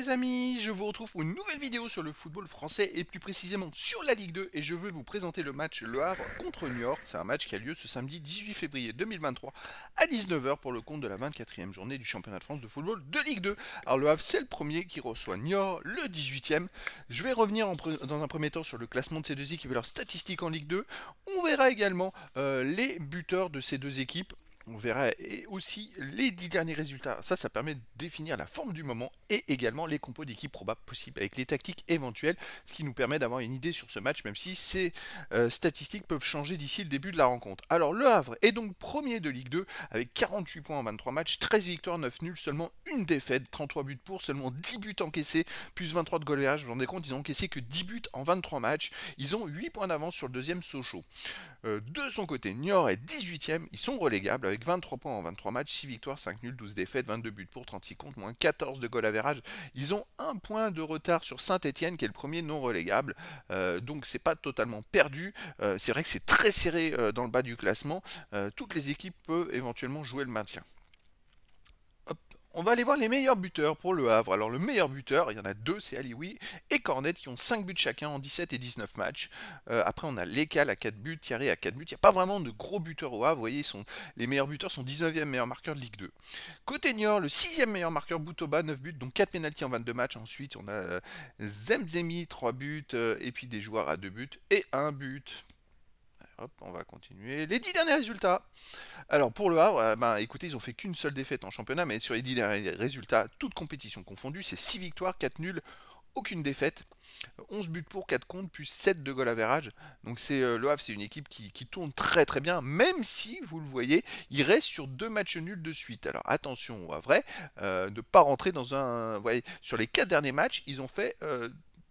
les amis, je vous retrouve pour une nouvelle vidéo sur le football français et plus précisément sur la Ligue 2 et je veux vous présenter le match Le Havre contre Niort. C'est un match qui a lieu ce samedi 18 février 2023 à 19h pour le compte de la 24e journée du championnat de France de football de Ligue 2. Alors Le Havre c'est le premier qui reçoit Niort, le 18e. Je vais revenir dans un premier temps sur le classement de ces deux équipes et leurs statistiques en Ligue 2. On verra également euh, les buteurs de ces deux équipes on verra et aussi les 10 derniers résultats. Ça, ça permet de définir la forme du moment et également les compos d'équipe probables possibles avec les tactiques éventuelles, ce qui nous permet d'avoir une idée sur ce match, même si ces euh, statistiques peuvent changer d'ici le début de la rencontre. Alors le Havre est donc premier de Ligue 2 avec 48 points en 23 matchs, 13 victoires, 9 nuls, seulement une défaite, 33 buts pour, seulement 10 buts encaissés, plus 23 de goal Vous vous rendez compte, ils ont encaissé que 10 buts en 23 matchs. Ils ont 8 points d'avance sur le deuxième Sochaux. Euh, de son côté, Niort est 18ème, ils sont relégables avec 23 points en 23 matchs, 6 victoires, 5 nuls, 12 défaites, 22 buts pour 36 comptes, moins 14 de goal à Ils ont un point de retard sur Saint-Etienne qui est le premier non relégable. Euh, donc c'est pas totalement perdu. Euh, c'est vrai que c'est très serré euh, dans le bas du classement. toutes les équipes peuvent éventuellement jouer le maintien. On va aller voir les meilleurs buteurs pour le Havre. Alors le meilleur buteur, il y en a deux, c'est Alioui et Cornet qui ont 5 buts chacun en 17 et 19 matchs. Euh, après on a Lécal à 4 buts, Thierry à 4 buts. Il n'y a pas vraiment de gros buteurs au Havre. Vous voyez, sont, les meilleurs buteurs sont 19e meilleur marqueur de Ligue 2. Côté Niort, le 6e meilleur marqueur Boutoba, 9 buts, donc 4 pénalties en 22 matchs. Ensuite on a euh, Zemzemi, 3 buts, euh, et puis des joueurs à 2 buts et 1 but on va continuer. Les 10 derniers résultats. Alors pour le Havre, euh, ben, écoutez, ils ont fait qu'une seule défaite en championnat, mais sur les 10 derniers résultats, toutes compétitions confondues, c'est 6 victoires, 4 nuls, aucune défaite. 11 buts pour, 4 comptes, puis 7 de goal à verrage. Donc c'est euh, le Havre, c'est une équipe qui, tourne très très bien, même si, vous le voyez, il reste sur deux matchs nuls de suite. Alors attention à vrai, ne pas rentrer dans un... Vous voyez, sur les 4 derniers matchs, ils ont fait...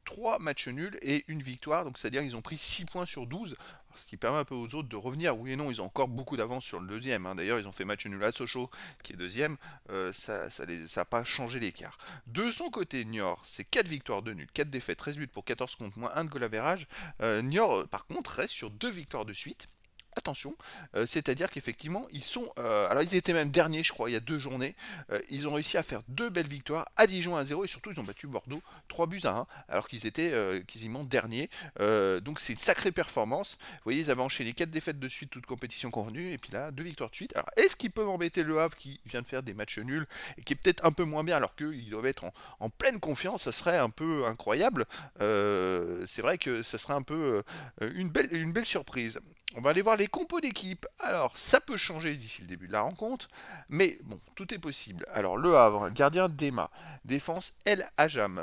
3 euh, matchs nuls et une victoire, donc c'est-à-dire qu'ils ont pris 6 points sur 12 ce qui permet un peu aux autres de revenir. Oui et non, ils ont encore beaucoup d'avance sur le deuxième. Hein. D'ailleurs, ils ont fait match nul à Sochaux, qui est deuxième. Euh, ça n'a pas changé l'écart. De son côté, Niort, c'est 4 victoires de nul, 4 défaites, 13 buts pour 14 contre moins 1 de goal à euh, Niort, euh, par contre, reste sur 2 victoires de suite attention, euh, c'est-à-dire qu'effectivement, ils sont, euh, alors ils étaient même derniers, je crois, il y a deux journées, euh, ils ont réussi à faire deux belles victoires à Dijon 1-0 et surtout ils ont battu Bordeaux 3 buts à 1, alors qu'ils étaient quasiment derniers. donc c'est une sacrée performance. Vous voyez, ils avaient enchaîné quatre défaites de suite, toutes compétitions convenue et puis là, deux victoires de suite. Alors est-ce qu'ils peuvent embêter Le Havre qui vient de faire des matchs nuls et qui est peut-être un peu moins bien, alors qu'ils doivent être en, pleine confiance, ça serait un peu incroyable. c'est vrai que ça serait un peu une, belle, une belle surprise. On va aller voir les compos d'équipe. Alors, ça peut changer d'ici le début de la rencontre, mais bon, tout est possible. Alors, Le Havre, gardien d'Ema, défense El Ajam,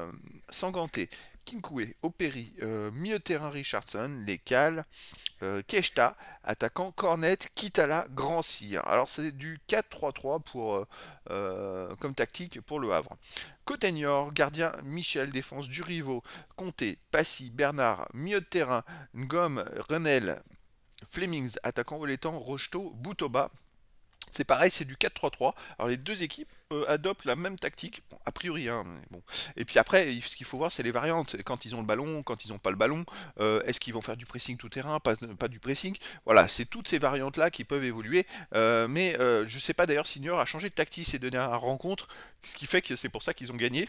Sanganté, Kinkoué, Opéry, euh, Mieux milieu terrain Richardson, Lécal, cales, euh, Keshta, attaquant Cornet, Kitala, Grand sire Alors c'est du 4-3-3 pour euh, comme tactique pour le Havre. Cotenior, gardien Michel, défense Durivo, Comté, Passy, Bernard, Mieux de terrain Ngom, Renel, Flemings, attaquant bout Rocheteau, Boutoba. C'est pareil, c'est du 4-3-3. Alors les deux équipes euh, adoptent la même tactique, a priori. Hein, bon. Et puis après, ce qu'il faut voir, c'est les variantes. Quand ils ont le ballon, quand ils n'ont pas le ballon, euh, est-ce qu'ils vont faire du pressing tout terrain, euh, pas, du pressing Voilà, c'est toutes ces variantes-là qui peuvent évoluer. mais je ne sais pas d'ailleurs si York a changé de tactique ces dernières rencontres, ce qui fait que c'est pour ça qu'ils ont gagné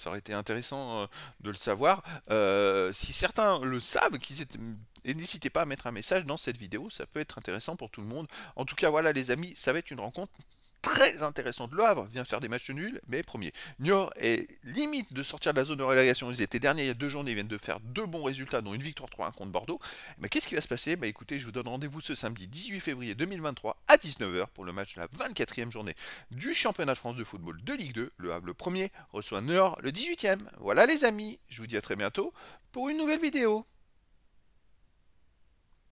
ça aurait été intéressant euh, de le savoir. Euh, si certains le savent, qu'ils n'hésitez pas à mettre un message dans cette vidéo, ça peut être intéressant pour tout le monde. En tout cas, voilà les amis, ça va être une rencontre très intéressant de Le Havre vient faire des matchs nuls, mais premier. Niort est limite de sortir de la zone de relégation. Ils étaient derniers il y a deux journées, ils viennent de faire deux bons résultats, dont une victoire 3-1 contre Bordeaux. Mais eh ben, qu'est-ce qui va se passer bah, Écoutez, je vous donne rendez-vous ce samedi 18 février 2023 à 19h pour le match de la 24e journée du championnat de France de football de Ligue 2. Le Havre le premier reçoit Niort le 18e. Voilà les amis, je vous dis à très bientôt pour une nouvelle vidéo.